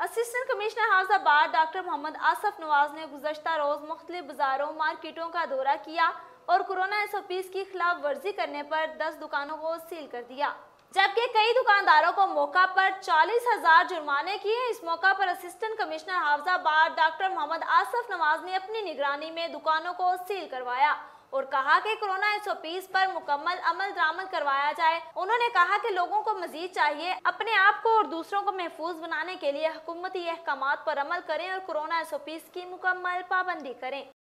assistant commissioner Hafizabad doctor Mohammad Asif Nawaz ने गुजशत रोज़ मुख्तलि बाज़ारों मार्केटों का दौरा किया और कोरोना एस ओ पी की खिलाफ वर्जी करने पर दस दुकानों को सील कर दिया जबकि कई दुकानदारों को मौका पर चालीस हजार जुर्माने किए इस मौका पर assistant commissioner Hafizabad doctor Mohammad Asif Nawaz ने अपनी निगरानी में दुकानों को सील करवाया और कहा कि कोरोना एस पर मुकम्मल अमल दरामद करवाया जाए उन्होंने कहा कि लोगों को मजीद चाहिए अपने आप को और दूसरों को महफूज बनाने के लिए हुकूमती अहकाम पर अमल करें और कोरोना एस की मुकम्मल पाबंदी करें